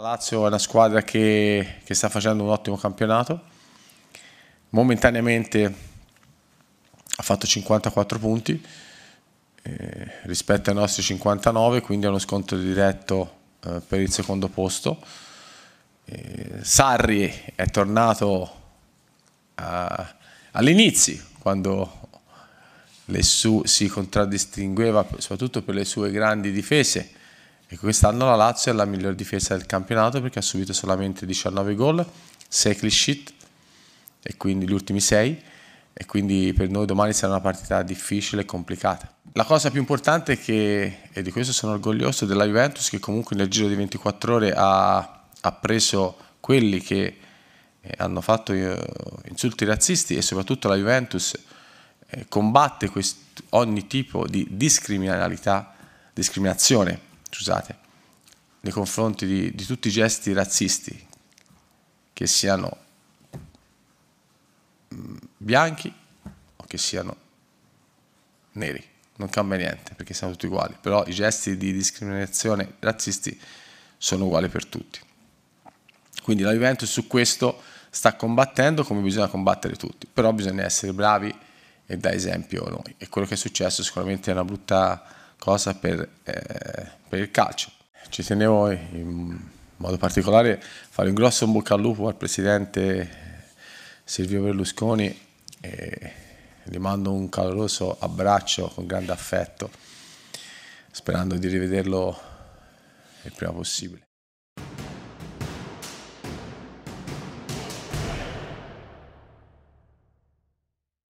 La Lazio è una squadra che, che sta facendo un ottimo campionato, momentaneamente ha fatto 54 punti eh, rispetto ai nostri 59, quindi è uno scontro diretto eh, per il secondo posto. Eh, Sarri è tornato all'inizio, quando su, si contraddistingueva soprattutto per le sue grandi difese e quest'anno la Lazio è la miglior difesa del campionato perché ha subito solamente 19 gol, 6 clean sheet, e quindi gli ultimi 6 e quindi per noi domani sarà una partita difficile e complicata. La cosa più importante è che, e di questo sono orgoglioso, della Juventus che comunque nel giro di 24 ore ha, ha preso quelli che eh, hanno fatto eh, insulti razzisti e soprattutto la Juventus eh, combatte quest- ogni tipo di discriminalità, discriminazione scusate, nei confronti di, di tutti i gesti razzisti, che siano mm, bianchi o che siano neri, non cambia niente perché siamo tutti uguali, però i gesti di discriminazione razzisti sono uguali per tutti. Quindi la Juventus su questo sta combattendo come bisogna combattere tutti, però bisogna essere bravi e da esempio noi. E quello che è successo sicuramente è una brutta cosa per, eh, per il calcio. Ci tenevo in modo particolare a fare un grosso bocca al lupo al presidente Silvio Berlusconi e gli mando un caloroso abbraccio con grande affetto, sperando di rivederlo il prima possibile.